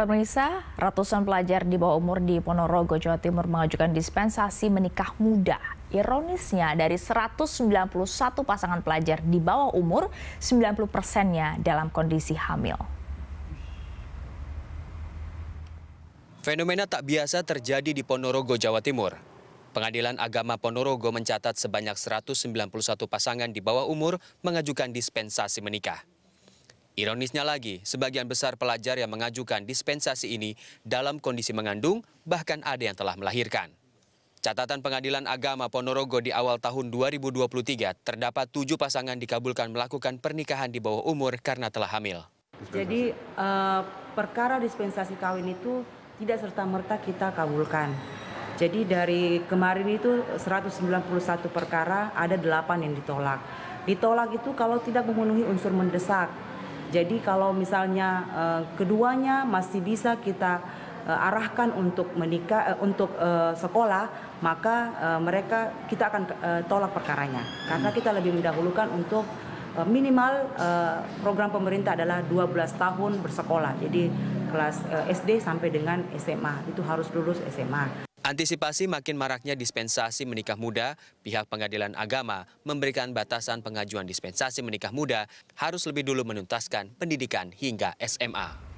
Pemirsa, ratusan pelajar di bawah umur di Ponorogo, Jawa Timur mengajukan dispensasi menikah muda. Ironisnya, dari 191 pasangan pelajar di bawah umur, 90 persennya dalam kondisi hamil. Fenomena tak biasa terjadi di Ponorogo, Jawa Timur. Pengadilan Agama Ponorogo mencatat sebanyak 191 pasangan di bawah umur mengajukan dispensasi menikah. Ironisnya lagi, sebagian besar pelajar yang mengajukan dispensasi ini dalam kondisi mengandung, bahkan ada yang telah melahirkan. Catatan Pengadilan Agama Ponorogo di awal tahun 2023 terdapat tujuh pasangan dikabulkan melakukan pernikahan di bawah umur karena telah hamil. Jadi eh, perkara dispensasi kawin itu tidak serta-merta kita kabulkan. Jadi dari kemarin itu 191 perkara ada delapan yang ditolak. Ditolak itu kalau tidak memenuhi unsur mendesak jadi kalau misalnya uh, keduanya masih bisa kita uh, arahkan untuk menikah uh, untuk uh, sekolah, maka uh, mereka kita akan uh, tolak perkaranya karena hmm. kita lebih mendahulukan untuk uh, minimal uh, program pemerintah adalah 12 tahun bersekolah. Jadi kelas uh, SD sampai dengan SMA itu harus lulus SMA. Antisipasi makin maraknya dispensasi menikah muda, pihak pengadilan agama memberikan batasan pengajuan dispensasi menikah muda harus lebih dulu menuntaskan pendidikan hingga SMA.